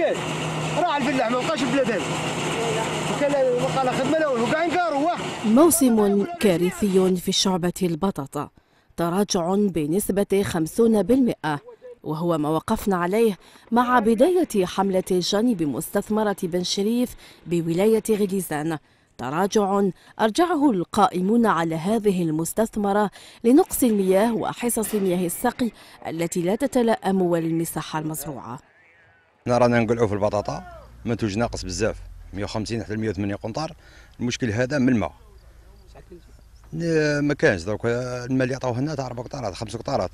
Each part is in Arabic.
كاش راح الفلاح ما بقاش بلادنا وكان خدمه له وكاع نقاروا موسم كارثي في شعبة البطاطا تراجع بنسبة 50% وهو ما وقفنا عليه مع بداية حملة جانب مستثمرة بن شريف بولاية غليزان تراجع أرجعه القائمون على هذه المستثمرة لنقص المياه وحصص مياه السقي التي لا تتلأم والمساحة المزروعة حنا رانا نقلعوا في البطاطا منتوج ناقص بزاف 150 حتى 180 قنطار المشكل هذا من الماء ما كانش دروك الماء اللي عطاوه هنا تاع 4 قطارات 5 قطارات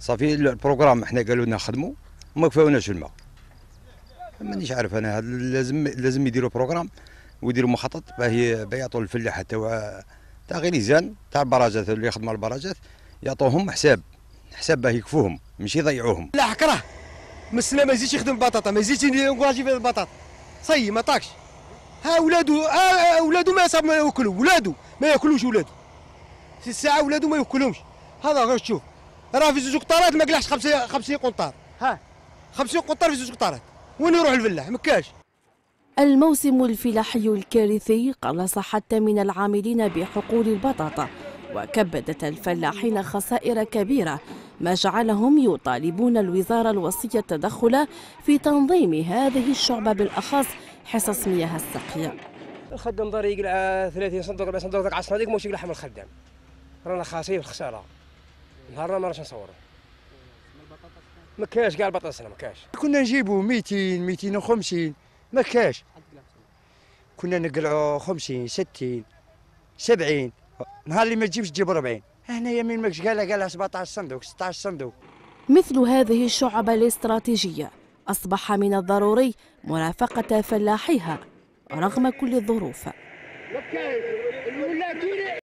صافي البروغرام حنا قالوا لنا خدموا وما كفاوناش الماء مانيش عارف انا هذا لازم لازم يديروا بروغرام ويديروا مخطط باه يعطوا الفلاح تاع تاع غليزان تاع البراجات اللي يخدموا البراجات يعطوهم حساب حساب باه يكفوهم مش يضيعوهم لا حكره من السنه ما يزيدش يخدم بطاطا ما يزيدش ينقاجي في البطاطا صي ما طاكش ها ولادو ها ولادو ما يصاب ما ياكلوا ولادو ما ياكلوش ولادو في الساعه ولادو ما ياكلهمش هذا غير شوف راه في زوج قطارات ما قلعش 50 50 قنطار ها 50 قنطار في زوج قطارات وين يروح الفلاح كاش الموسم الفلاحي الكارثي قلص حتى من العاملين بحقول البطاطا وكبدت الفلاحين خسائر كبيره ما جعلهم يطالبون الوزارة الوصية التدخل في تنظيم هذه الشعبة بالأخص حصص مياه السقية الخدام ضري يقلع 30 صندوق 40 صندوق تاع الصناديق مش يقلع حمل الخدام رانا خاسرين الخساره نهارنا ما راش نصوروا ما كاش كاع البطاطسنا ما كاش كنا نجيبوا 200 250 ما كاش كنا نقلعوا 50 60 70 نهار اللي ما تجيبش تجيب 40 هنا يمين ماكش قالها قالها 17 صندوق 16 صندوق مثل هذه الشعب الاستراتيجيه اصبح من الضروري مرافقه فلاحيها رغم كل الظروف